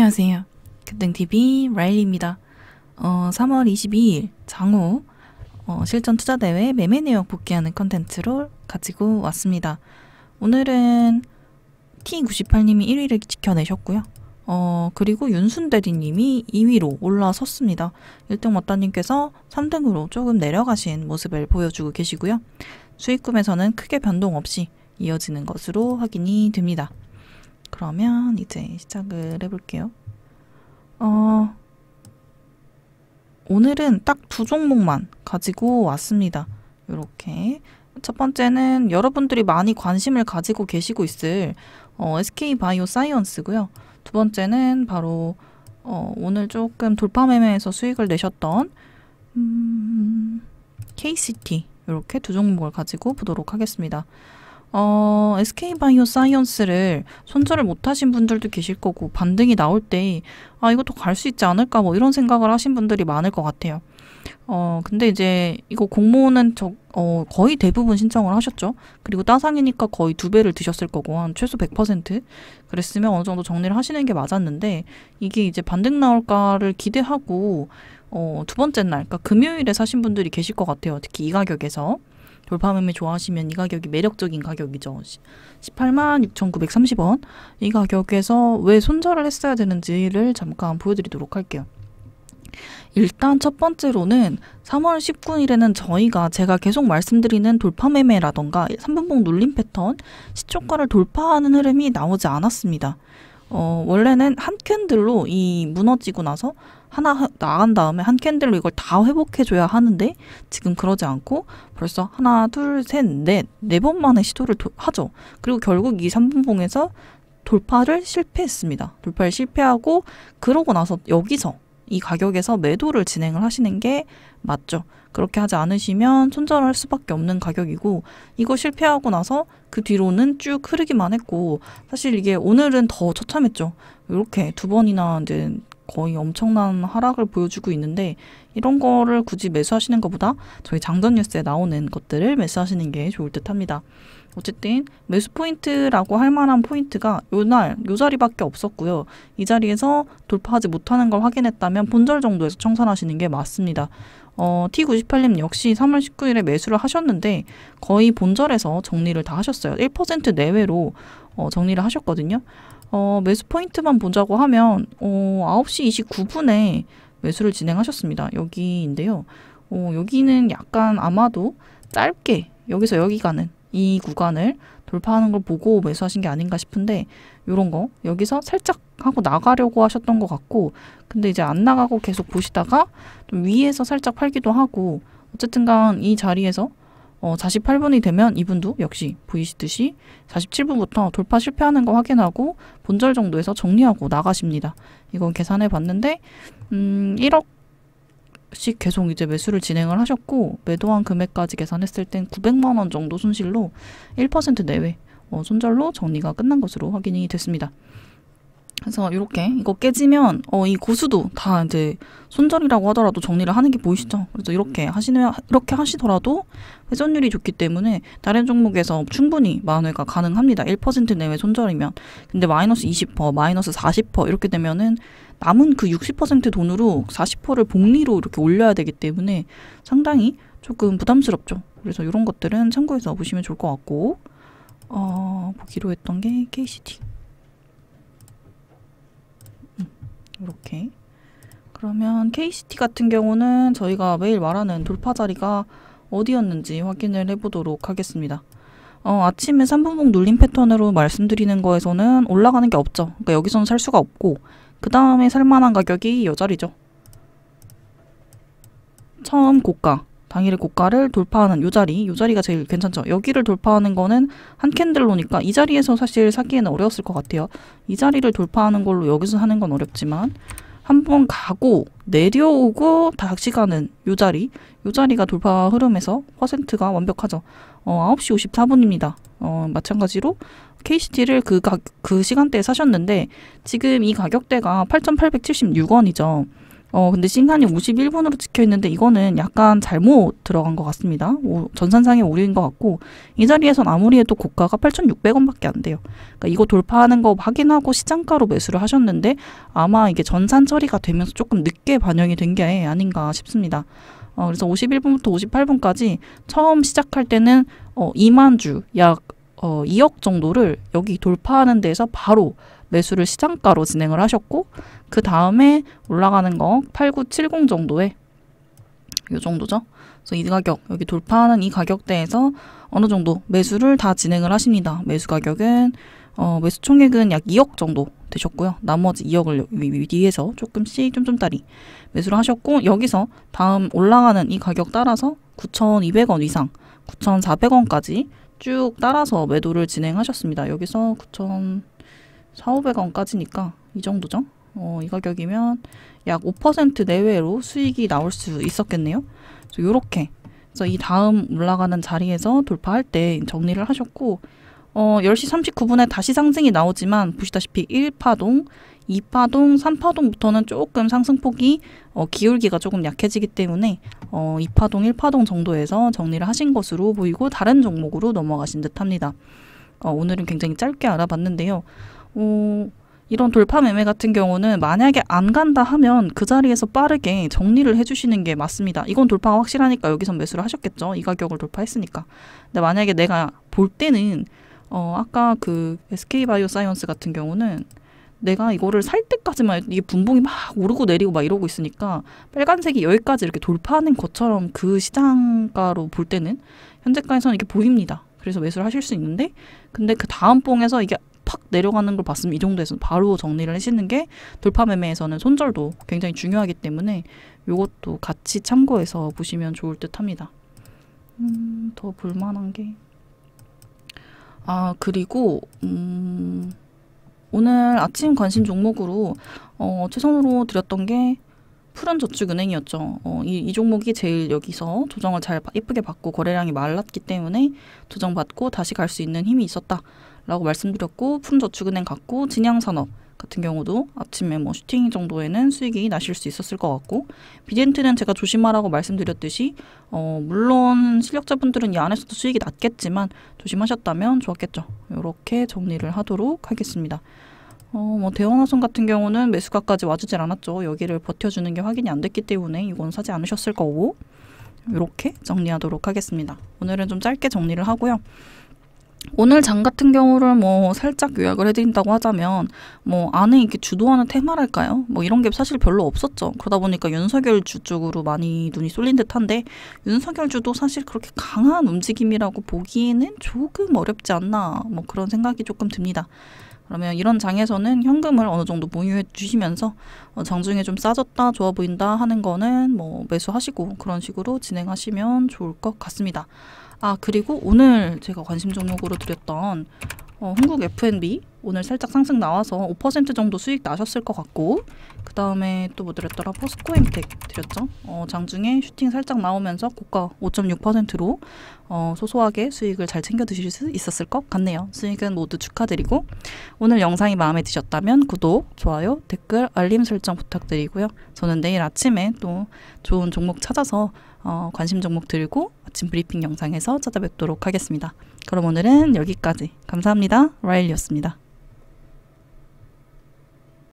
안녕하세요. 급등TV 라일리입니다. 어, 3월 22일 장호 어, 실전 투자 대회 매매 내역 복귀하는 컨텐츠로 가지고 왔습니다. 오늘은 T98님이 1위를 지켜내셨고요. 어, 그리고 윤순대리님이 2위로 올라섰습니다. 1등 왔다님께서 3등으로 조금 내려가신 모습을 보여주고 계시고요. 수익금에서는 크게 변동 없이 이어지는 것으로 확인이 됩니다. 그러면 이제 시작을 해볼게요. 어, 오늘은 딱 두 종목만 가지고 왔습니다. 이렇게 첫 번째는 여러분들이 많이 관심을 가지고 계시고 있을 어, SK 바이오 사이언스고요. 두 번째는 바로 어, 오늘 조금 돌파 매매에서 수익을 내셨던 음, KCT 이렇게 두 종목을 가지고 보도록 하겠습니다. 어, SK바이오 사이언스를 손절을 못하신 분들도 계실 거고 반등이 나올 때 아, 이것도 갈 수 있지 않을까 뭐 이런 생각을 하신 분들이 많을 것 같아요. 어, 근데 이제 이거 공모는 저, 어, 거의 대부분 신청을 하셨죠. 그리고 따상이니까 거의 두 배를 드셨을 거고, 한 최소 100% 그랬으면 어느 정도 정리를 하시는 게 맞았는데, 이게 이제 반등 나올까를 기대하고, 어, 두 번째 날, 그러니까 금요일에 사신 분들이 계실 것 같아요. 특히 이 가격에서. 돌파 매매 좋아하시면 이 가격이 매력적인 가격이죠. 18만 6,930원. 이 가격에서 왜 손절을 했어야 되는지를 잠깐 보여드리도록 할게요. 일단 첫 번째로는 3월 19일에는 저희가 제가 계속 말씀드리는 돌파 매매라던가 3분봉 눌림 패턴, 시초가를 돌파하는 흐름이 나오지 않았습니다. 어, 원래는 한 캔들로 이 무너지고 나서 하나 나간 다음에 한 캔들로 이걸 다 회복해줘야 하는데 지금 그러지 않고 벌써 하나, 둘, 셋, 넷, 네 번 만에 시도를 도, 하죠. 그리고 결국 이 3분봉에서 돌파를 실패했습니다. 돌파를 실패하고 그러고 나서 여기서 이 가격에서 매도를 진행을 하시는 게 맞죠. 그렇게 하지 않으시면 손절할 수밖에 없는 가격이고 이거 실패하고 나서 그 뒤로는 쭉 흐르기만 했고 사실 이게 오늘은 더 처참했죠. 이렇게 두 번이나 이제 거의 엄청난 하락을 보여주고 있는데 이런 거를 굳이 매수하시는 것보다 저희 장전 뉴스에 나오는 것들을 매수하시는 게 좋을 듯합니다. 어쨌든 매수 포인트라고 할 만한 포인트가 요날 요 자리밖에 없었고요. 이 자리에서 돌파하지 못하는 걸 확인했다면 본절 정도에서 청산하시는 게 맞습니다. 어, T98님 역시 3월 19일에 매수를 하셨는데 거의 본절에서 정리를 다 하셨어요. 1% 내외로 어, 정리를 하셨거든요. 어, 매수 포인트만 보자고 하면 어, 9시 29분에 매수를 진행하셨습니다. 여기인데요. 어, 여기는 약간 아마도 짧게 여기서 여기 가는 이 구간을 돌파하는 걸 보고 매수하신 게 아닌가 싶은데 이런 거 여기서 살짝 하고 나가려고 하셨던 것 같고 근데 이제 안 나가고 계속 보시다가 좀 위에서 살짝 팔기도 하고 어쨌든 간 이 자리에서 어, 48분이 되면 이분도 역시 보이시듯이 47분부터 돌파 실패하는 거 확인하고 본절 정도에서 정리하고 나가십니다. 이건 계산해 봤는데 음, 1억 씩 계속 이제 매수를 진행을 하셨고 매도한 금액까지 계산했을 땐 900만 원 정도 손실로 1% 내외 어, 손절로 정리가 끝난 것으로 확인이 됐습니다. 그래서 이렇게 이거 깨지면 어 이 고수도 다 이제 손절이라고 하더라도 정리를 하는 게 보이시죠? 그래서 이렇게 하시는 이렇게 하시더라도 회전율이 좋기 때문에 다른 종목에서 충분히 만회가 가능합니다. 1% 내외 손절이면 근데 마이너스 20% 마이너스 40% 이렇게 되면은 남은 그 60% 돈으로 40%를 복리로 이렇게 올려야 되기 때문에 상당히 조금 부담스럽죠. 그래서 이런 것들은 참고해서 보시면 좋을 것 같고 어 보기로 했던 게 KCT. 이렇게 그러면 KCT 같은 경우는 저희가 매일 말하는 돌파 자리가 어디였는지 확인을 해보도록 하겠습니다. 어, 아침에 3분봉 눌림 패턴으로 말씀드리는 거에서는 올라가는 게 없죠. 그러니까 여기서는 살 수가 없고 그 다음에 살만한 가격이 여 자리죠. 처음 고가 당일의 고가를 돌파하는 요 자리, 요 자리가 제일 괜찮죠. 여기를 돌파하는 거는 한 캔들로니까 이 자리에서 사실 사기에는 어려웠을 것 같아요. 이 자리를 돌파하는 걸로 여기서 하는 건 어렵지만 한 번 가고 내려오고 다시 가는 요 자리, 요 자리가 돌파 흐름에서 퍼센트가 완벽하죠. 어, 9시 54분입니다. 어, 마찬가지로 KCT를 그, 가, 그 시간대에 사셨는데 지금 이 가격대가 8,876원이죠. 어, 근데 시간이 51분으로 찍혀 있는데 이거는 약간 잘못 들어간 것 같습니다. 오, 전산상의 오류인 것 같고 이 자리에선 아무리 해도 고가가 8,600원밖에 안 돼요. 그러니까 이거 돌파하는 거 확인하고 시장가로 매수를 하셨는데 아마 이게 전산 처리가 되면서 조금 늦게 반영이 된 게 아닌가 싶습니다. 어, 그래서 51분부터 58분까지 처음 시작할 때는 어, 2만 주, 약 어, 2억 정도를 여기 돌파하는 데에서 바로 매수를 시장가로 진행을 하셨고 그 다음에 올라가는 거 8970 정도에 이 정도죠. 그래서 이 가격 여기 돌파하는 이 가격대에서 어느 정도 매수를 다 진행을 하십니다. 매수 가격은 어, 매수 총액은 약 2억 정도 되셨고요. 나머지 2억을 위해서 조금씩 좀좀따리 매수를 하셨고 여기서 다음 올라가는 이 가격 따라서 9,200원 이상 9,400원까지 쭉 따라서 매도를 진행하셨습니다. 여기서 9,000 4,500원까지니까 이 정도죠. 어, 이 가격이면 약 5% 내외로 수익이 나올 수 있었겠네요. 그래서 요렇게. 그래서 이 다음 올라가는 자리에서 돌파할 때 정리를 하셨고, 어, 10시 39분에 다시 상승이 나오지만 보시다시피 1파동, 2파동, 3파동부터는 조금 상승폭이 어, 기울기가 조금 약해지기 때문에 어, 2파동, 1파동 정도에서 정리를 하신 것으로 보이고 다른 종목으로 넘어가신 듯합니다. 어, 오늘은 굉장히 짧게 알아봤는데요. 어, 이런 돌파 매매 같은 경우는 만약에 안 간다 하면 그 자리에서 빠르게 정리를 해주시는 게 맞습니다. 이건 돌파가 확실하니까 여기서 매수를 하셨겠죠. 이 가격을 돌파했으니까. 근데 만약에 내가 볼 때는 어, 아까 그 SK바이오 사이언스 같은 경우는 내가 이거를 살 때까지만 이게 분봉이 막 오르고 내리고 막 이러고 있으니까 빨간색이 여기까지 이렇게 돌파하는 것처럼 그 시장가로 볼 때는 현재가에서는 이렇게 보입니다. 그래서 매수를 하실 수 있는데 근데 그 다음 봉에서 이게 내려가는 걸 봤으면 이 정도에서 바로 정리를 하시는 게 돌파 매매에서는 손절도 굉장히 중요하기 때문에 이것도 같이 참고해서 보시면 좋을 듯 합니다. 음, 더 볼만한 게. 아, 그리고, 음, 오늘 아침 관심 종목으로, 어, 최선으로 드렸던 게 푸른저축은행이었죠. 어, 이, 이 종목이 제일 여기서 조정을 잘 예쁘게 받고 거래량이 말랐기 때문에 조정받고 다시 갈 수 있는 힘이 있었다라고 말씀드렸고 푸른저축은행 갖고 진양산업 같은 경우도 아침에 뭐 슈팅 정도에는 수익이 나실 수 있었을 것 같고 비젠트는 제가 조심하라고 말씀드렸듯이 어, 물론 실력자분들은 이 안에서도 수익이 났겠지만 조심하셨다면 좋았겠죠. 이렇게 정리를 하도록 하겠습니다. 어, 뭐 대형화선 같은 경우는 매수가까지 와주질 않았죠. 여기를 버텨주는 게 확인이 안 됐기 때문에 이건 사지 않으셨을 거고 이렇게 정리하도록 하겠습니다. 오늘은 좀 짧게 정리를 하고요. 오늘 장 같은 경우를 뭐 살짝 요약을 해드린다고 하자면 뭐 안에 이렇게 주도하는 테마랄까요? 뭐 이런 게 사실 별로 없었죠. 그러다 보니까 윤석열 주 쪽으로 많이 눈이 쏠린 듯한데 윤석열 주도 사실 그렇게 강한 움직임이라고 보기에는 조금 어렵지 않나 뭐 그런 생각이 조금 듭니다. 그러면 이런 장에서는 현금을 어느 정도 보유해 주시면서 어, 장중에 좀 싸졌다, 좋아 보인다 하는 거는 뭐 매수하시고 그런 식으로 진행하시면 좋을 것 같습니다. 아 그리고 오늘 제가 관심 종목으로 드렸던 어, 한국 F&B 오늘 살짝 상승 나와서 5% 정도 수익 나셨을 것 같고 그 다음에 또뭐 드렸더라 포스코엠텍 드렸죠 어, 장중에 슈팅 살짝 나오면서 고가 5.6%로 어, 소소하게 수익을 잘 챙겨 드실 수 있었을 것 같네요 수익은 모두 축하드리고 오늘 영상이 마음에 드셨다면 구독, 좋아요, 댓글, 알림 설정 부탁드리고요 저는 내일 아침에 또 좋은 종목 찾아서 어, 관심 종목 들고 아침 브리핑 영상에서 찾아뵙도록 하겠습니다. 그럼 오늘은 여기까지. 감사합니다. 라일리였습니다.